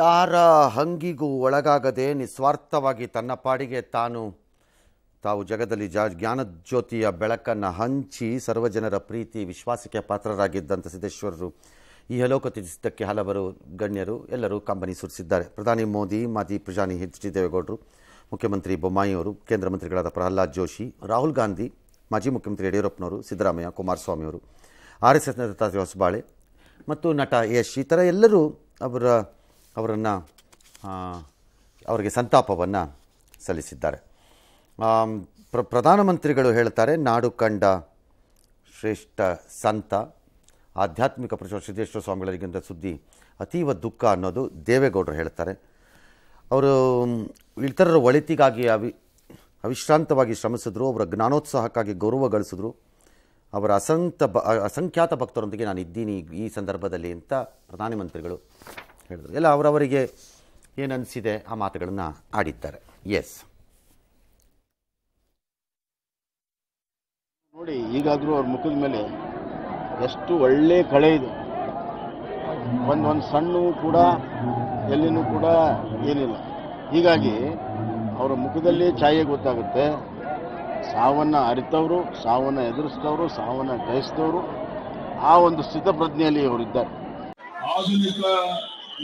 ಯಾರ ಹಂಗಿಗೂ ಒಳಗಾಗದೆ ನಿಸ್ವಾರ್ಥವಾಗಿ ತನ್ನ ಪಾಡಿಗೆ ತಾನು ತಾವು ಜಗದಲ್ಲಿ ಜಾ ಜ್ಞಾನಜ್ಯೋತಿಯ ಬೆಳಕನ್ನು ಹಂಚಿ ಸರ್ವಜನರ ಪ್ರೀತಿ ವಿಶ್ವಾಸಕ್ಕೆ ಪಾತ್ರರಾಗಿದ್ದಂಥ ಸಿದ್ದೇಶ್ವರರು ಈ ಹಲೋಕ ಹಲವರು ಗಣ್ಯರು ಎಲ್ಲರೂ ಕಂಬನಿ ಸುರಿಸಿದ್ದಾರೆ ಪ್ರಧಾನಿ ಮೋದಿ ಮಾಜಿ ಪ್ರಧಾನಿ ಎಚ್ ಡಿ ದೇವೇಗೌಡರು ಮುಖ್ಯಮಂತ್ರಿ ಬೊಮ್ಮಾಯಿಯವರು ಕೇಂದ್ರ ಮಂತ್ರಿಗಳಾದ ಪ್ರಹ್ಲಾದ್ ಜೋಶಿ ರಾಹುಲ್ ಗಾಂಧಿ ಮಾಜಿ ಮುಖ್ಯಮಂತ್ರಿ ಯಡಿಯೂರಪ್ಪನವರು ಸಿದ್ದರಾಮಯ್ಯ ಕುಮಾರಸ್ವಾಮಿಯವರು ಆರ್ ಎಸ್ ಎಸ್ ನೇತ ಹೊಸಬಾಳೆ ಮತ್ತು ನಟ ಯಶ್ ಈ ಥರ ಎಲ್ಲರೂ ಅವರ ಅವರನ್ನು ಅವರಿಗೆ ಸಂತಾಪವನ್ನು ಸಲ್ಲಿಸಿದ್ದಾರೆ ಪ್ರ ಪ್ರಧಾನಮಂತ್ರಿಗಳು ಹೇಳ್ತಾರೆ ನಾಡು ಕಂಡ ಶ್ರೇಷ್ಠ ಸಂತ ಆಧ್ಯಾತ್ಮಿಕ ಪ್ರಚೋ ಸಿದ್ದೇಶ್ವರ ಸ್ವಾಮಿಗಳಿಗಿಂತ ಸುದ್ದಿ ಅತೀವ ದುಃಖ ಅನ್ನೋದು ದೇವೇಗೌಡರು ಹೇಳ್ತಾರೆ ಅವರು ಇತರರ ಒಳಿತಿಗಾಗಿ ಅವಿ ಅವಿಶ್ರಾಂತವಾಗಿ ಶ್ರಮಿಸಿದ್ರು ಅವರ ಜ್ಞಾನೋತ್ಸಾಹಕ್ಕಾಗಿ ಗೌರವ ಗಳಿಸಿದ್ರು ಅವರ ಅಸಂತ ಅಸಂಖ್ಯಾತ ಭಕ್ತರೊಂದಿಗೆ ನಾನು ಇದ್ದೀನಿ ಈ ಸಂದರ್ಭದಲ್ಲಿ ಅಂತ ಪ್ರಧಾನಮಂತ್ರಿಗಳು ಹೇಳಿದ್ರು ಎಲ್ಲ ಅವರವರಿಗೆ ಏನನ್ನಿಸಿದೆ ಆ ಮಾತುಗಳನ್ನು ಆಡಿದ್ದಾರೆ ಎಸ್ ನೋಡಿ ಈಗಾದರೂ ಅವ್ರ ಮುಖದ ಮೇಲೆ ಎಷ್ಟು ಒಳ್ಳೆ ಕಳೆ ಇದೆ ಒಂದು ಒಂದು ಸಣ್ಣ ಕೂಡ ಎಲ್ಲಿನೂ ಕೂಡ ಏನಿಲ್ಲ ಹೀಗಾಗಿ ಅವರ ಮುಖದಲ್ಲಿ ಛಾಯೆ ಗೊತ್ತಾಗುತ್ತೆ ಸಾವನ್ನು ಅರಿತವರು ಸಾವನ್ನು ಎದುರಿಸಿದವರು ಸಾವನ್ನು ಗ್ರಹಿಸಿದವರು ಆ ಒಂದು ಪ್ರಜ್ಞೆಯಲ್ಲಿ ಅವರಿದ್ದಾರೆ ಆಧುನಿಕ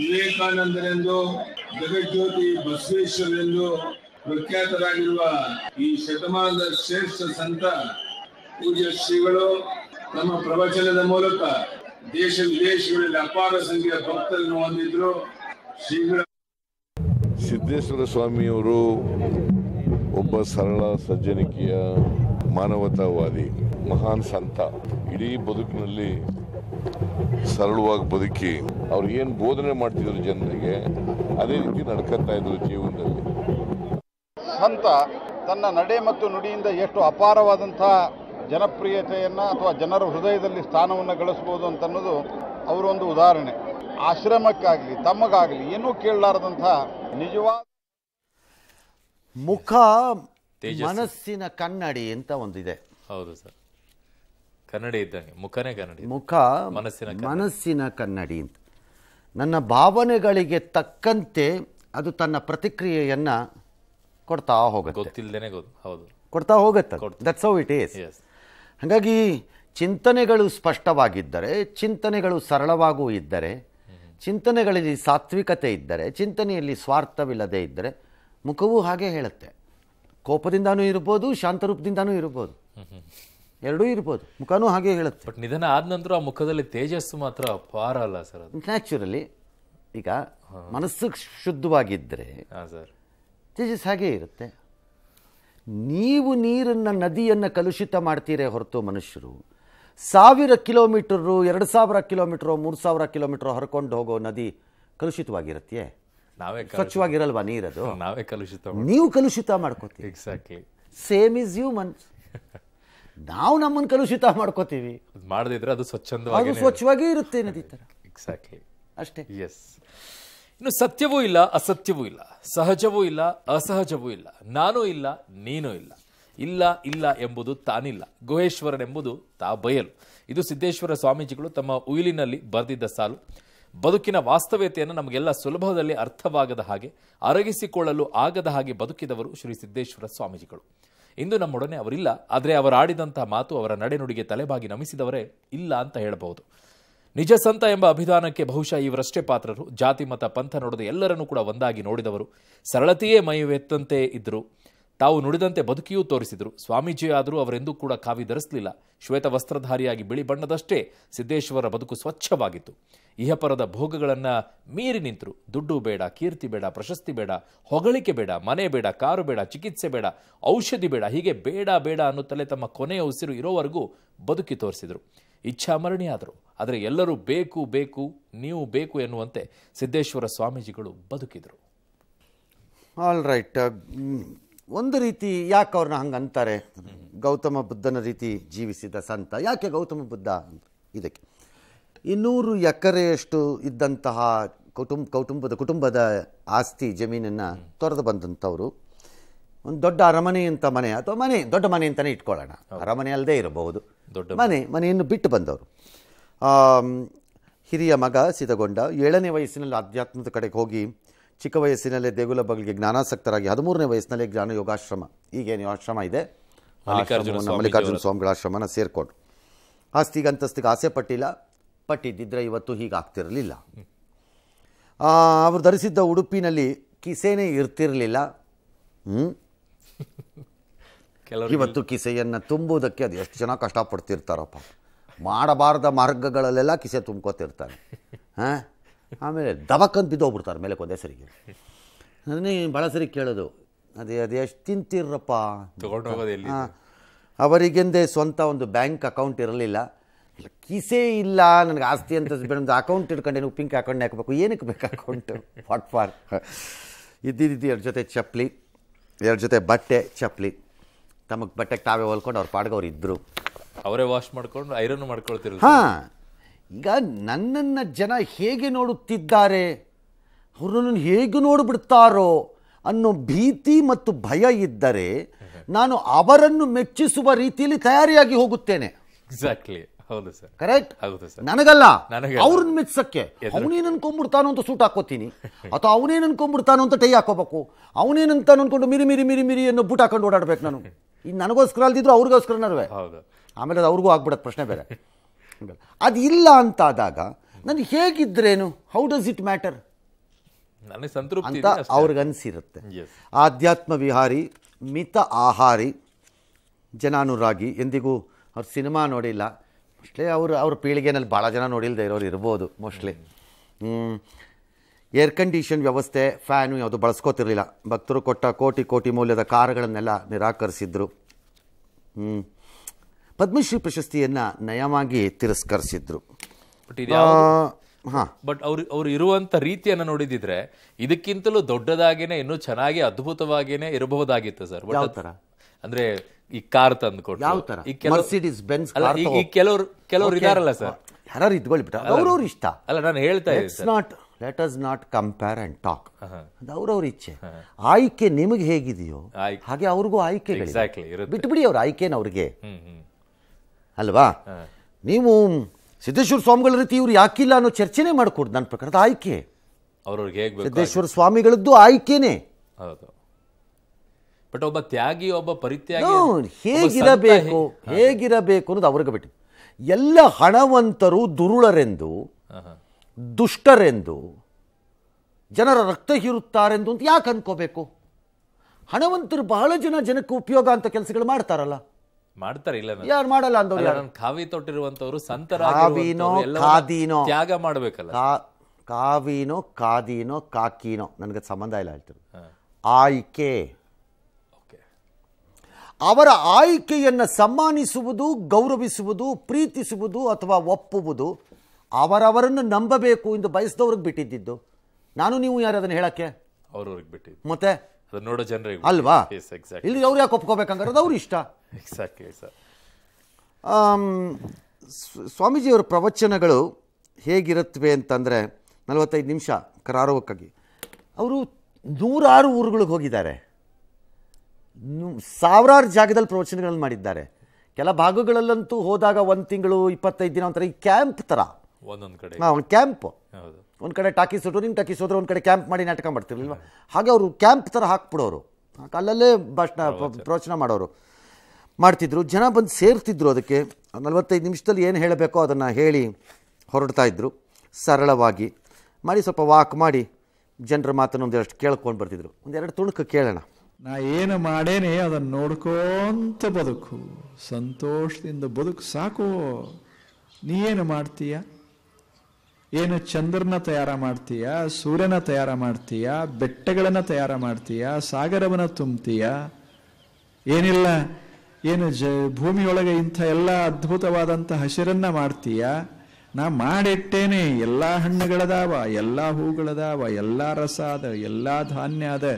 ವಿವೇಕಾನಂದರೆಂದು ಜಗಜ್ಯೋತಿ ಬಸವೇಶ್ವರೆಂದು ಪ್ರಖ್ಯಾತರಾಗಿರುವ ಈ ಶತಮಾನದ ಶ್ರೇಷ್ಠ ಸಂತ ಪೂಜ್ಯ ಶ್ರೀಗಳು ತಮ್ಮ ಪ್ರವಚನದ ಮೂಲಕ ದೇಶ ವಿದೇಶಗಳಲ್ಲಿ ಅಪಾರ ಸಂಖ್ಯೆಯ ಭಕ್ತರನ್ನು ಹೊಂದಿದ್ರು ಶ್ರೀಗಳ ಸಿದ್ದೇಶ್ವರ ಸ್ವಾಮಿಯವರು ಒಬ್ಬ ಸರಳ ಸಜ್ಜನಿಕೆಯ ಮಾನವತಾವಾದಿ ಮಹಾನ್ ಸಂತ ಇಡೀ ಬದುಕಿನಲ್ಲಿ ಸರಳವಾಗಿ ಬದುಕಿ ಅವ್ರು ಏನು ಬೋಧನೆ ಮಾಡ್ತಿದ್ರು ಜನರಿಗೆ ಅದೇ ರೀತಿ ನಡ್ಕೊತಾ ಇದ್ರು ಜೀವನದಲ್ಲಿ ಸಂತ ತನ್ನ ನಡೆ ಮತ್ತು ನುಡಿಯಿಂದ ಎಷ್ಟು ಅಪಾರವಾದಂತಹ ಜನಪ್ರಿಯತೆಯನ್ನು ಅಥವಾ ಜನರ ಹೃದಯದಲ್ಲಿ ಸ್ಥಾನವನ್ನು ಗಳಿಸ್ಬೋದು ಅಂತನ್ನೋದು ಅವರೊಂದು ಉದಾಹರಣೆ ಆಶ್ರಮಕ್ಕಾಗಲಿ ತಮಗಾಗಲಿ ಏನೂ ಕೇಳಲಾರದಂತಹ ನಿಜವಾದ ಮುಖ ಮನಸ್ಸಿನ ಕನ್ನಡಿ ಅಂತ ಒಂದಿದೆ ಹೌದು ಸರ್ ಕನ್ನಡಿ ಇದ್ದಂಗೆ ಮುಖನೇ ಕನ್ನಡಿ ಮುಖ ಮನಸ್ಸಿನ ಮನಸ್ಸಿನ ಕನ್ನಡಿ ಅಂತ ನನ್ನ ಭಾವನೆಗಳಿಗೆ ತಕ್ಕಂತೆ ಅದು ತನ್ನ ಪ್ರತಿಕ್ರಿಯೆಯನ್ನು ಕೊಡ್ತಾ ಹೋಗುತ್ತೆ ಹೌದು ಕೊಡ್ತಾ ಹೋಗುತ್ತೆ ದಟ್ಸ್ ಔ ಇಟ್ ಈಸ್ ಹಾಗಾಗಿ ಚಿಂತನೆಗಳು ಸ್ಪಷ್ಟವಾಗಿದ್ದರೆ ಚಿಂತನೆಗಳು ಸರಳವಾಗೂ ಇದ್ದರೆ ಚಿಂತನೆಗಳಲ್ಲಿ ಸಾತ್ವಿಕತೆ ಇದ್ದರೆ ಚಿಂತನೆಯಲ್ಲಿ ಸ್ವಾರ್ಥವಿಲ್ಲದೆ ಇದ್ದರೆ ಮುಖವೂ ಹಾಗೆ ಹೇಳುತ್ತೆ ಕೋಪದಿಂದಾನೂ ಇರ್ಬೋದು ಶಾಂತರೂಪದಿಂದನೂ ಇರ್ಬೋದು ಎರಡೂ ಇರ್ಬೋದು ಮುಖನೂ ಹಾಗೆ ಹೇಳುತ್ತೆ ಬಟ್ ನಿಧನ ಆದ ನಂತರ ಆ ಮುಖದಲ್ಲಿ ತೇಜಸ್ಸು ಮಾತ್ರ ಪಾರ ಅಲ್ಲ ಸರ್ ನ್ಯಾಚುರಲಿ ಈಗ ಮನಸ್ಸು ಶುದ್ಧವಾಗಿದ್ದರೆ ಸರ್ ತೇಜಸ್ ಹಾಗೆ ಇರುತ್ತೆ ನೀವು ನೀರನ್ನು ನದಿಯನ್ನು ಕಲುಷಿತ ಮಾಡ್ತೀರೇ ಹೊರತು ಮನುಷ್ಯರು ಸಾವಿರ ಕಿಲೋಮೀಟರು ಎರಡು ಸಾವಿರ ಕಿಲೋಮೀಟ್ರು ಮೂರು ಸಾವಿರ ಕಿಲೋಮೀಟ್ರು ಹರ್ಕೊಂಡು ಹೋಗೋ ನದಿ ಕಲುಷಿತವಾಗಿರುತ್ತೆ ನಾವೇ ಸ್ವಚ್ಛವಾಗಿರಲ್ವಾ ನೀರದು ನಾವೇ ಕಲುಷಿತ ನೀವು ಕಲುಷಿತ ಮಾಡ್ಕೋತೀವಿ ಎಕ್ಸಾಕ್ಟ್ಲಿ ಸೇಮ್ ಈಸ್ ಹ್ಯೂಮನ್ಸ್ ನಾವು ನಮ್ಮನ್ನು ಕಲುಷಿತ ಮಾಡ್ಕೋತೀವಿ ಮಾಡದಿದ್ರೆ ಅದು ಸ್ವಚ್ಛಂದವಾಗಿ ಅದು ಸ್ವಚ್ಛವಾಗಿ ಇರುತ್ತೆ ನದಿ ಎಕ್ಸಾಕ್ಟ್ಲಿ ಅಷ್ಟೇ ಎಸ್ ಇನ್ನು ಸತ್ಯವೂ ಇಲ್ಲ ಅಸತ್ಯವೂ ಇಲ್ಲ ಸಹಜವೂ ಇಲ್ಲ ಅಸಹಜವೂ ಇಲ್ಲ ನಾನೂ ಇಲ್ಲ ನೀನು ಇಲ್ಲ ಇಲ್ಲ ಇಲ್ಲ ಎಂಬುದು ತಾನಿಲ್ಲ ಗುಹೇಶ್ವರನೆಂಬುದು ತಾ ಬಯಲು ಇದು ಸಿದ್ದೇಶ್ವರ ಸ್ವಾಮೀಜಿಗಳು ತಮ್ಮ ಉಯಿಲಿನಲ್ಲಿ ಬರೆದಿದ್ದ ಸಾಲು ಬದುಕಿನ ವಾಸ್ತವ್ಯತೆಯನ್ನು ನಮಗೆಲ್ಲ ಸುಲಭದಲ್ಲಿ ಅರ್ಥವಾಗದ ಹಾಗೆ ಅರಗಿಸಿಕೊಳ್ಳಲು ಆಗದ ಹಾಗೆ ಬದುಕಿದವರು ಶ್ರೀ ಸಿದ್ದೇಶ್ವರ ಸ್ವಾಮೀಜಿಗಳು ಇಂದು ನಮ್ಮೊಡನೆ ಅವರಿಲ್ಲ ಆದರೆ ಅವರಾಡಿದಂತಹ ಮಾತು ಅವರ ನಡೆನುಡಿಗೆ ತಲೆಬಾಗಿ ನಮಿಸಿದವರೇ ಇಲ್ಲ ಅಂತ ಹೇಳಬಹುದು ನಿಜ ಸಂತ ಎಂಬ ಅಭಿಧಾನಕ್ಕೆ ಬಹುಶಃ ಇವರಷ್ಟೇ ಪಾತ್ರರು ಜಾತಿ ಮತ ಪಂಥ ನೋಡದೆ ಎಲ್ಲರನ್ನೂ ಕೂಡ ಒಂದಾಗಿ ನೋಡಿದವರು ಸರಳತೆಯೇ ಮೈವೆತ್ತಂತೆ ಇದ್ದರು ತಾವು ನುಡಿದಂತೆ ಬದುಕಿಯೂ ತೋರಿಸಿದರು ಆದರೂ ಅವರೆಂದೂ ಕೂಡ ಕಾವಿ ಧರಿಸಲಿಲ್ಲ ಶ್ವೇತ ವಸ್ತ್ರಧಾರಿಯಾಗಿ ಬಿಳಿ ಬಣ್ಣದಷ್ಟೇ ಸಿದ್ದೇಶ್ವರ ಬದುಕು ಸ್ವಚ್ಛವಾಗಿತ್ತು ಇಹಪರದ ಭೋಗಗಳನ್ನು ಮೀರಿ ನಿಂತರು ದುಡ್ಡು ಬೇಡ ಕೀರ್ತಿ ಬೇಡ ಪ್ರಶಸ್ತಿ ಬೇಡ ಹೊಗಳಿಕೆ ಬೇಡ ಮನೆ ಬೇಡ ಕಾರು ಬೇಡ ಚಿಕಿತ್ಸೆ ಬೇಡ ಔಷಧಿ ಬೇಡ ಹೀಗೆ ಬೇಡ ಬೇಡ ಅನ್ನುತ್ತಲೇ ತಮ್ಮ ಕೊನೆಯ ಉಸಿರು ಇರೋವರೆಗೂ ಬದುಕಿ ತೋರಿಸಿದರು ಇಚ್ಛಾಮರಣಿಯಾದರು ಆದರೆ ಎಲ್ಲರೂ ಬೇಕು ಬೇಕು ನೀವು ಬೇಕು ಎನ್ನುವಂತೆ ಸಿದ್ದೇಶ್ವರ ಸ್ವಾಮೀಜಿಗಳು ಬದುಕಿದರು ಆಲ್ ರೈಟ್ uh, ಒಂದು ರೀತಿ ಯಾಕೆ ಅವ್ರನ್ನ ಹಂಗೆ ಅಂತಾರೆ ಗೌತಮ ಬುದ್ಧನ ರೀತಿ ಜೀವಿಸಿದ ಸಂತ ಯಾಕೆ ಗೌತಮ ಬುದ್ಧ ಅಂತ ಇದಕ್ಕೆ ಇನ್ನೂರು ಎಕರೆಯಷ್ಟು ಇದ್ದಂತಹ ಕುಟುಂಬ ಕೌಟುಂಬದ ಕುಟುಂಬದ ಆಸ್ತಿ ಜಮೀನನ್ನು ತೊರೆದು ಬಂದಂಥವ್ರು ಒಂದು ದೊಡ್ಡ ಅರಮನೆ ಅಂತ ಮನೆ ಅಥವಾ ಮನೆ ದೊಡ್ಡ ಮನೆ ಅಂತಲೇ ಇಟ್ಕೊಳ್ಳೋಣ ಅರಮನೆ ಅಲ್ಲದೆ ಇರಬಹುದು ದೊಡ್ಡ ಮನೆ ಮನೆಯನ್ನು ಬಿಟ್ಟು ಬಂದವರು ಹಿರಿಯ ಮಗ ಸಿದ್ಧಗೊಂಡ ಏಳನೇ ವಯಸ್ಸಿನಲ್ಲಿ ಆಧ್ಯಾತ್ಮದ ಕಡೆಗೆ ಹೋಗಿ ಚಿಕ್ಕ ವಯಸ್ಸಿನಲ್ಲೇ ದೇಗುಲ ಬಗ್ಲಿಗೆ ಜ್ಞಾನಾಸಕ್ತರಾಗಿ ಹದಿಮೂರನೇ ವಯಸ್ಸಿನಲ್ಲಿ ಜ್ಞಾನ ಯೋಗಾಶ್ರಮ ಈಗೇನು ಆಶ್ರಮ ಇದೆ ಮಲ್ಲಿಕಾರ್ಜುನ ಸ್ವಾಮಿಗಳ ಆಶ್ರಮನ ಸೇರಿಕೊಂಡು ಆಸ್ತಿಗೆ ಅಂತಸ್ತಿಗೆ ಆಸೆ ಪಟ್ಟಿಲ್ಲ ಪಟ್ಟಿದ್ದಿದ್ರೆ ಇವತ್ತು ಹೀಗಾಗ್ತಿರಲಿಲ್ಲ ಅವರು ಧರಿಸಿದ್ದ ಉಡುಪಿನಲ್ಲಿ ಕಿಸೆನೇ ಇರ್ತಿರಲಿಲ್ಲ ಇವತ್ತು ಕಿಸೆಯನ್ನು ತುಂಬುವುದಕ್ಕೆ ಅದು ಎಷ್ಟು ಜನ ಕಷ್ಟಪಡ್ತಿರ್ತಾರಪ್ಪ ಮಾಡಬಾರದ ಮಾರ್ಗಗಳಲ್ಲೆಲ್ಲ ಕಿಸೆ ತುಂಬ್ಕೋತಿರ್ತಾರೆ ಹಾಂ ಆಮೇಲೆ ದಬಕ್ಕಂತ ಹೋಗ್ಬಿಡ್ತಾರೆ ಮೇಲೆ ಒಂದೇ ಸರಿಗೆ ಅದನ್ನೇ ಭಾಳ ಸರಿ ಕೇಳೋದು ಅದೇ ಅದು ಎಷ್ಟು ತಿಂತೀರ್ರಪ್ಪ ಅವರಿಗೆಂದೇ ಸ್ವಂತ ಒಂದು ಬ್ಯಾಂಕ್ ಅಕೌಂಟ್ ಇರಲಿಲ್ಲ ಕೀಸೇ ಇಲ್ಲ ನನಗೆ ಆಸ್ತಿ ಅಂತ ಒಂದು ಅಕೌಂಟ್ ಇಟ್ಕೊಂಡು ನೀವು ಪಿಂಕ್ ಅಕೌಂಟ್ ಹಾಕಬೇಕು ಏನಕ್ಕೆ ಬೇಕು ಅಕೌಂಟು ವಾಟ್ ಫಾರ್ ಇದ್ದಿದ್ದು ಎರಡು ಜೊತೆ ಚಪ್ಪಲಿ ಎರಡು ಜೊತೆ ಬಟ್ಟೆ ಚಪ್ಪಲಿ ತಮಗೆ ಬಟ್ಟೆಗೆ ತಾವೇ ಹೊಲ್ಕೊಂಡು ಅವ್ರ ಪಾಡ್ಗೆ ಇದ್ದರು ಅವರೇ ವಾಶ್ ಮಾಡ್ಕೊಂಡು ಐರನ್ ಮಾಡ್ಕೊಳ್ತಿರಲ್ಲ ಹಾಂ ಈಗ ನನ್ನನ್ನು ಜನ ಹೇಗೆ ನೋಡುತ್ತಿದ್ದಾರೆ ಅವರನ್ನು ಹೇಗೆ ನೋಡಿಬಿಡ್ತಾರೋ ಅನ್ನೋ ಭೀತಿ ಮತ್ತು ಭಯ ಇದ್ದರೆ ನಾನು ಅವರನ್ನು ಮೆಚ್ಚಿಸುವ ರೀತಿಯಲ್ಲಿ ತಯಾರಿಯಾಗಿ ಹೋಗುತ್ತೇನೆ ಎಕ್ಸಾಕ್ಟ್ಲಿ ಹೌದು ಸರ್ ಕರೆಕ್ಟ್ ಹೌದು ಸರ್ ನನಗಲ್ಲ ಅವ್ರನ್ನ ಮೆಚ್ಚಕ್ಕೆ ಅವನೇನು ಅಂತ ಸೂಟ್ ಹಾಕೋತೀನಿ ಅಥವಾ ಅವನೇನು ಅಂತ ಟೈ ಹಾಕೋಬೇಕು ಅವನೇನಂತ ಅನ್ಕೊಂಡು ಮಿರಿ ಮಿರಿ ಮಿರಿ ಮಿರಿ ಅನ್ನೋ ಬೂಟ್ ಹಾಕೊಂಡು ಓಡಾಡ್ಬೇಕು ನಾನು ಈ ನನಗೋಸ್ಕರ ಅಲ್ದಿದ್ರು ಅವ್ರಿಗೋಸ್ಕರ ನಡುವೆ ಆಮೇಲೆ ಅದು ಅವ್ರಿಗೂ ಆಗ್ಬಿಡತ್ತೆ ಪ್ರಶ್ನೆ ಬೇರೆ ಅದು ಇಲ್ಲ ಅಂತಾದಾಗ ನನಗೆ ಹೇಗಿದ್ರೇನು ಹೌ ಡಸ್ ಇಟ್ ಮ್ಯಾಟರ್ ನನಗೆ ಸಂತೃಪ್ತಿ ಅಂತ ಅನಿಸಿರುತ್ತೆ ಆಧ್ಯಾತ್ಮ ವಿಹಾರಿ ಮಿತ ಆಹಾರಿ ಜನಾನುರಾಗಿ ಎಂದಿಗೂ ಅವ್ರ ಸಿನಿಮಾ ನೋಡಿಲ್ಲ ಮೋಸ್ಟ್ಲಿ ಅವರು ಅವ್ರ ಪೀಳಿಗೆನಲ್ಲಿ ಭಾಳ ಜನ ನೋಡಿಲ್ಲದೆ ಇರೋರು ಇರ್ಬೋದು ಮೋಸ್ಟ್ಲಿ ಏರ್ ಕಂಡೀಷನ್ ವ್ಯವಸ್ಥೆ ಫ್ಯಾನು ಯಾವುದು ಬಳಸ್ಕೋತಿರಲಿಲ್ಲ ಭಕ್ತರು ಕೊಟ್ಟ ಕೋಟಿ ಕೋಟಿ ಮೌಲ್ಯದ ಕಾರುಗಳನ್ನೆಲ್ಲ ನಿರಾಕರಿಸಿದ್ರು ಹ್ಞೂ ಪದ್ಮಶ್ರೀ ಪ್ರಶಸ್ತಿಯನ್ನ ನಯವಾಗಿ ತಿರಸ್ಕರಿಸಿದ್ರು ಬಟ್ ಅವ್ರು ಅವ್ರು ಇರುವಂತ ರೀತಿಯನ್ನ ನೋಡಿದಿದ್ರೆ ಇದಕ್ಕಿಂತಲೂ ದೊಡ್ಡದಾಗೇನೆ ಇನ್ನೂ ಚೆನ್ನಾಗಿ ಅದ್ಭುತವಾಗಿನೇ ಇರಬಹುದಾಗಿತ್ತು ಸರ್ ಅಂದ್ರೆ ಈ ಕಾರ್ ತಂದ್ಕೊಟ್ಟು ಯಾವ ಈ ಮರ್ಸಿಡಿಸ್ ಬೆನ್ಸ್ ಈ ಕೆಲವರು ಕೆಲವರು ಇದಾರಲ್ಲ ಸರ್ ಯಾರು ಇದ್ಕೊಳ್ಬಿಟ್ಟ ಅವ್ರವ್ರ ಇಷ್ಟ ಅಲ್ಲ ನಾನು ಹೇಳ್ತಾ it's not let us not compare and talk ಅದು ಅವ್ರವ್ರ ಇಚ್ಛೆ ಆಯ್ಕೆ ನಿಮಗೆ ಹೇಗಿದೆಯೋ ಹಾಗೆ ಅವ್ರಿಗೂ ಆಯ್ಕೆಗಳು ಬಿಟ್ಬಿಡಿ ಅವ್ರ ಆಯ್ಕೆನ ಅವ್ರಿಗೆ ಅಲ್ವಾ ನೀವು ಸಿದ್ದೇಶ್ವರ ಸ್ವಾಮಿಗಳ ರೀತಿ ಇವ್ರು ಯಾಕಿಲ್ಲ ಅನ್ನೋ ಚರ್ಚೆನೇ ಮಾಡಿಕೊಡ್ದು ನನ್ನ ಪ್ರಕಾರದ ಆಯ್ಕೆ ಅವ್ರವ್ರಿಗೆ ಹೇಗೆ ಸಿದ್ದೇಶ್ವರ ಸ್ವಾಮಿಗಳದ್ದು ಆಯ್ಕೆನೆ ಹೌದು ಬಟ್ ಒಬ್ಬ ತ್ಯಾಗಿ ಒಬ್ಬ ಪರಿತ್ಯಾಗಿ ಹೇಗಿರಬೇಕು ಹೇಗಿರಬೇಕು ಅನ್ನೋದು ಅವ್ರಿಗೆ ಬಿಟ್ಟು ಎಲ್ಲ ಹಣವಂತರು ದುರುಳರೆಂದು ದುಷ್ಟರೆಂದು ಜನರ ರಕ್ತ ಹೀರುತ್ತಾರೆಂದು ಅಂತ ಯಾಕೆ ಅನ್ಕೋಬೇಕು ಹಣವಂತರು ಬಹಳ ಜನ ಜನಕ್ಕೆ ಉಪಯೋಗ ಅಂತ ಕೆಲಸಗಳು ಮಾಡ್ತಾರಲ್ಲ ಮಾಡ್ತಾರೆ ಇಲ್ಲ ಯಾರು ಮಾಡಲ್ಲ ಅಂತ ಕಾವಿ ತೊಟ್ಟಿರುವಂತವ್ರು ಸಂತರಾಗಿನೋ ಕಾದೀನೋ ತ್ಯಾಗ ಮಾಡಬೇಕಲ್ಲ ಕಾವಿನೋ ಕಾದೀನೋ ಕಾಕೀನೋ ನನಗೆ ಸಂಬಂಧ ಇಲ್ಲ ಹೇಳ್ತಾರೆ ಆಯ್ಕೆ ಅವರ ಆಯ್ಕೆಯನ್ನು ಸಮ್ಮಾನಿಸುವುದು ಗೌರವಿಸುವುದು ಪ್ರೀತಿಸುವುದು ಅಥವಾ ಒಪ್ಪುವುದು ಅವರವರನ್ನು ನಂಬಬೇಕು ಎಂದು ಬಯಸಿದವ್ರಿಗೆ ಬಿಟ್ಟಿದ್ದು ನಾನು ನೀವು ಯಾರು ಅದನ್ನು ಹೇಳಕ್ಕೆ ಅವ್ರವ್ರಿಗೆ ಬಿಟ್ಟಿದ್ದು ಮತ್ತೆ ನೋಡೋ ಜನರಿಗೆ ಅಲ್ವಾ ಇಲ್ಲಿ ಅವ್ರು ಯಾಕೆ ಒಪ್ಕೋಬೇಕಂಗಾರದು ಅವ್ರ ಇಷ್ಟ ಎಕ್ಸಾಕ್ಟ್ಲಿ um, ಸರ್ ಸ್ವಾಮೀಜಿಯವರ ಪ್ರವಚನಗಳು ಹೇಗಿರುತ್ತವೆ ಅಂತಂದರೆ ನಲವತ್ತೈದು ನಿಮಿಷ ಕರಾರುವಕ್ಕಾಗಿ ಅವರು ನೂರಾರು ಊರುಗಳಿಗೆ ಹೋಗಿದ್ದಾರೆ ಸಾವಿರಾರು ಜಾಗದಲ್ಲಿ ಪ್ರವಚನಗಳನ್ನು ಮಾಡಿದ್ದಾರೆ ಕೆಲ ಭಾಗಗಳಲ್ಲಂತೂ ಹೋದಾಗ ಒಂದು ತಿಂಗಳು ಇಪ್ಪತ್ತೈದು ದಿನ ಒಂಥರ ಈ ಕ್ಯಾಂಪ್ ಥರ ಒಂದೊಂದು ಕಡೆ ಹಾಂ ಒಂದು ಕ್ಯಾಂಪ್ ಒಂದು ಕಡೆ ಟಾಕೀಸ್ ಹೊಟ್ಟರು ನಿಮ್ಮ ಟಾಕೀಸ್ ಹೋದ್ರೆ ಒಂದು ಕಡೆ ಕ್ಯಾಂಪ್ ಮಾಡಿ ನಾಟಕ ಮಾಡ್ತಿರ್ಲಿಲ್ವ ಹಾಗೆ ಅವರು ಕ್ಯಾಂಪ್ ಥರ ಹಾಕ್ಬಿಡೋರು ಅಲ್ಲಲ್ಲೇ ಭಾಷಣ ಪ್ರವಚನ ಮಾಡೋರು ಮಾಡ್ತಿದ್ರು ಜನ ಬಂದು ಸೇರ್ತಿದ್ರು ಅದಕ್ಕೆ ನಲವತ್ತೈದು ನಿಮಿಷದಲ್ಲಿ ಏನು ಹೇಳಬೇಕೋ ಅದನ್ನು ಹೇಳಿ ಹೊರಡ್ತಾ ಇದ್ದರು ಸರಳವಾಗಿ ಮಾಡಿ ಸ್ವಲ್ಪ ವಾಕ್ ಮಾಡಿ ಜನರ ಮಾತನ್ನು ಒಂದೆರಡು ಕೇಳ್ಕೊಂಡು ಬರ್ತಿದ್ರು ಒಂದೆರಡು ತುಣುಕು ಕೇಳೋಣ ನಾ ಏನು ಮಾಡೇನೆ ಅದನ್ನು ನೋಡ್ಕೋಂತ ಬದುಕು ಸಂತೋಷದಿಂದ ಬದುಕು ಸಾಕು ನೀ ಏನು ಮಾಡ್ತೀಯ ಏನು ಚಂದ್ರನ ತಯಾರ ಮಾಡ್ತೀಯ ಸೂರ್ಯನ ತಯಾರ ಮಾಡ್ತೀಯ ಬೆಟ್ಟಗಳನ್ನು ತಯಾರ ಮಾಡ್ತೀಯ ಸಾಗರವನ್ನು ತುಂಬ್ತೀಯ ಏನಿಲ್ಲ ಏನು ಜ ಭೂಮಿಯೊಳಗೆ ಇಂಥ ಎಲ್ಲ ಅದ್ಭುತವಾದಂಥ ಹಸಿರನ್ನ ಮಾಡ್ತೀಯ ನಾ ಮಾಡಿಟ್ಟೇನೆ ಎಲ್ಲ ಹಣ್ಣುಗಳದಾವ ಎಲ್ಲ ಹೂಗಳದಾವ ಎಲ್ಲ ರಸ ಆದ ಎಲ್ಲ ಧಾನ್ಯ ಅದ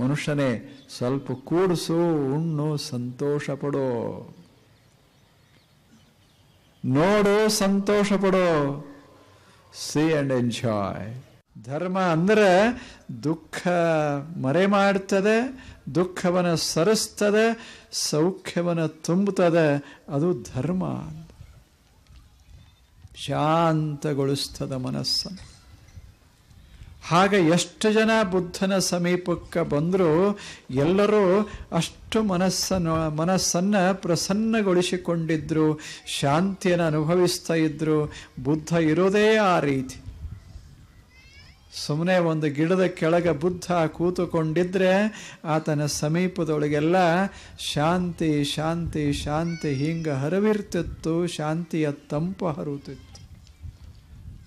ಮನುಷ್ಯನೇ ಸ್ವಲ್ಪ ಕೂಡಿಸು ಉಣ್ಣು ಸಂತೋಷ ಪಡೋ ನೋಡು ಸಂತೋಷ ಪಡೋ ಸಿ ಅಂಡ್ ಎಂಜಾಯ್ ಧರ್ಮ ಅಂದರೆ ದುಃಖ ಮರೆ ಮಾಡ್ತದೆ ದುಃಖವನ್ನು ಸರಿಸ್ತದೆ ಸೌಖ್ಯವನ್ನು ತುಂಬುತ್ತದೆ ಅದು ಧರ್ಮ ಶಾಂತಗೊಳಿಸ್ತದ ಮನಸ್ಸನ್ನು ಹಾಗೆ ಎಷ್ಟು ಜನ ಬುದ್ಧನ ಸಮೀಪಕ್ಕೆ ಬಂದರೂ ಎಲ್ಲರೂ ಅಷ್ಟು ಮನಸ್ಸನ್ನು ಮನಸ್ಸನ್ನು ಪ್ರಸನ್ನಗೊಳಿಸಿಕೊಂಡಿದ್ರು ಶಾಂತಿಯನ್ನು ಅನುಭವಿಸ್ತಾ ಇದ್ದರು ಬುದ್ಧ ಇರೋದೇ ಆ ರೀತಿ ಸುಮ್ಮನೆ ಒಂದು ಗಿಡದ ಕೆಳಗೆ ಬುದ್ಧ ಕೂತುಕೊಂಡಿದ್ರೆ ಆತನ ಸಮೀಪದೊಳಗೆಲ್ಲ ಶಾಂತಿ ಶಾಂತಿ ಶಾಂತಿ ಹಿಂಗೆ ಹರವಿರ್ತಿತ್ತು ಶಾಂತಿಯ ತಂಪು ಹರುತಿತ್ತು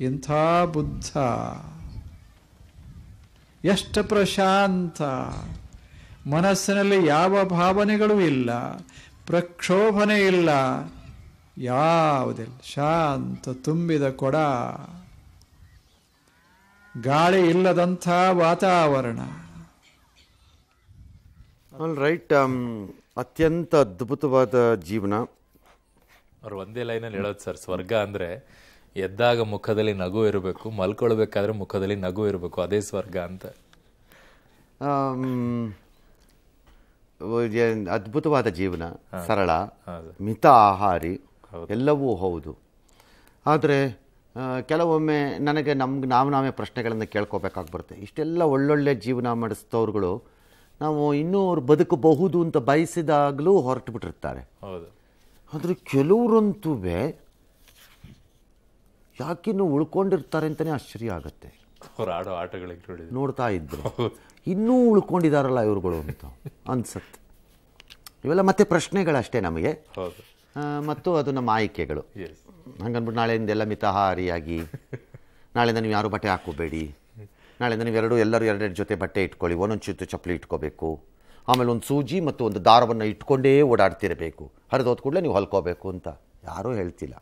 ಇಂಥ ಬುದ್ಧ ಎಷ್ಟು ಪ್ರಶಾಂತ ಮನಸ್ಸಿನಲ್ಲಿ ಯಾವ ಭಾವನೆಗಳೂ ಇಲ್ಲ ಪ್ರಕ್ಷೋಭನೆ ಇಲ್ಲ ಯಾವುದಿಲ್ಲ ಶಾಂತ ತುಂಬಿದ ಕೊಡ ಗಾಳಿ ಇಲ್ಲದಂಥ ವಾತಾವರಣ ಆಲ್ ರೈಟ್ um, ಅತ್ಯಂತ ಅದ್ಭುತವಾದ ಜೀವನ ಅವ್ರು ಒಂದೇ ಲೈನಲ್ಲಿ ಹೇಳೋದು ಸರ್ ಸ್ವರ್ಗ ಅಂದರೆ ಎದ್ದಾಗ ಮುಖದಲ್ಲಿ ನಗು ಇರಬೇಕು ಮಲ್ಕೊಳ್ಬೇಕಾದ್ರೆ ಮುಖದಲ್ಲಿ ನಗು ಇರಬೇಕು ಅದೇ ಸ್ವರ್ಗ ಅಂತ um, ಅದ್ಭುತವಾದ ಜೀವನ ಸರಳ ಮಿತ ಆಹಾರಿ ಎಲ್ಲವೂ ಹೌದು ಆದರೆ ಕೆಲವೊಮ್ಮೆ ನನಗೆ ನಮ್ಗೆ ನಾವು ನಾವೇ ಪ್ರಶ್ನೆಗಳನ್ನು ಕೇಳ್ಕೋಬೇಕಾಗಿ ಬರುತ್ತೆ ಇಷ್ಟೆಲ್ಲ ಒಳ್ಳೊಳ್ಳೆ ಜೀವನ ಮಾಡಿಸ್ತವ್ರುಗಳು ನಾವು ಇನ್ನೂ ಅವ್ರು ಬದುಕಬಹುದು ಅಂತ ಬಯಸಿದಾಗಲೂ ಹೊರಟು ಬಿಟ್ಟಿರ್ತಾರೆ ಆದರೆ ಕೆಲವರಂತೂ ಯಾಕಿನ್ನೂ ಉಳ್ಕೊಂಡಿರ್ತಾರೆ ಅಂತಲೇ ಆಶ್ಚರ್ಯ ಆಗುತ್ತೆ ಆಡೋ ಆಟಗಳಿಗೆ ನೋಡ್ತಾ ಇದ್ದರು ಇನ್ನೂ ಉಳ್ಕೊಂಡಿದಾರಲ್ಲ ಇವ್ರುಗಳು ಅಂತ ಅನ್ಸುತ್ತೆ ಇವೆಲ್ಲ ಮತ್ತೆ ಪ್ರಶ್ನೆಗಳಷ್ಟೇ ನಮಗೆ ಮತ್ತು ಅದು ನಮ್ಮ ಆಯ್ಕೆಗಳು ಹಂಗನ್ಬಿಟ್ಟು ನಾಳೆಯಿಂದ ಎಲ್ಲ ಮಿತಾಹಾರಿಯಾಗಿ ನಾಳೆಯಿಂದ ನೀವು ಯಾರು ಬಟ್ಟೆ ಹಾಕೋಬೇಡಿ ನಾಳೆಯಿಂದ ನೀವು ಎರಡು ಎಲ್ಲರೂ ಎರಡೆರಡು ಜೊತೆ ಬಟ್ಟೆ ಇಟ್ಕೊಳ್ಳಿ ಒಂದೊಂದು ಚಿತ್ತು ಚಪ್ಪಲಿ ಇಟ್ಕೋಬೇಕು ಆಮೇಲೆ ಒಂದು ಸೂಜಿ ಮತ್ತು ಒಂದು ದಾರವನ್ನು ಇಟ್ಕೊಂಡೇ ಓಡಾಡ್ತಿರಬೇಕು ಹರಿದೋದ ಕೂಡಲೇ ನೀವು ಹೊಲ್ಕೋಬೇಕು ಅಂತ ಯಾರೂ ಹೇಳ್ತಿಲ್ಲ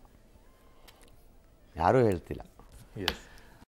ಯಾರೂ ಹೇಳ್ತಿಲ್ಲ